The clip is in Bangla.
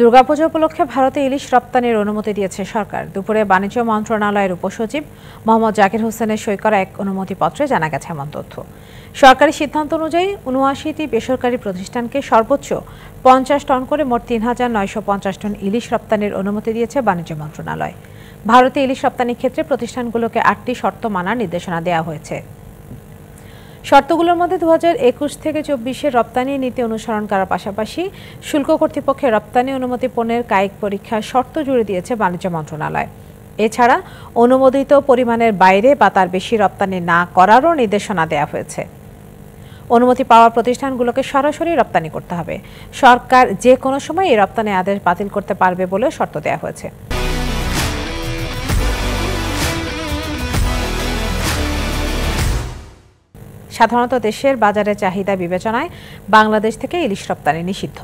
দুর্গাপুজো উপলক্ষে ভারতে ইলিশ রপ্তানির অনুমতি দিয়েছে সরকার দুপুরে বাণিজ্য মন্ত্রণালয়ের উপসচিব মোহাম্মদ জাকির হোসেনের সই করা এক অনুমতিপত্রে জানা গেছে এমন তথ্য সরকারি সিদ্ধান্ত অনুযায়ী উনআশিটি বেসরকারি প্রতিষ্ঠানকে সর্বোচ্চ পঞ্চাশ টন করে মোট তিন হাজার নয়শো পঞ্চাশ টন ইলিশ রপ্তানির অনুমতি দিয়েছে বাণিজ্য মন্ত্রণালয় ভারতে ইলিশ রপ্তানির ক্ষেত্রে প্রতিষ্ঠানগুলোকে আটটি শর্ত মানার নির্দেশনা দেওয়া হয়েছে শর্তগুলোর মধ্যে দু একুশ থেকে চব্বিশে রপ্তানি নীতি অনুসরণ করার পাশাপাশি শুল্ক কর্তৃপক্ষের রপ্তানি অনুমতি পণ্যের কায়িক পরীক্ষার শর্ত জুড়ে দিয়েছে বাণিজ্য মন্ত্রণালয় এছাড়া অনুমোদিত পরিমাণের বাইরে বা তার বেশি রপ্তানি না করারও নির্দেশনা দেওয়া হয়েছে অনুমতি পাওয়া প্রতিষ্ঠানগুলোকে সরাসরি রপ্তানি করতে হবে সরকার যে কোনো সময় এই রপ্তানি আদেশ বাতিল করতে পারবে বলে শর্ত দেওয়া হয়েছে সাধারণত দেশের বাজারে চাহিদা বিবেচনায় বাংলাদেশ থেকে ইলিশ রপ্তানি নিষিদ্ধ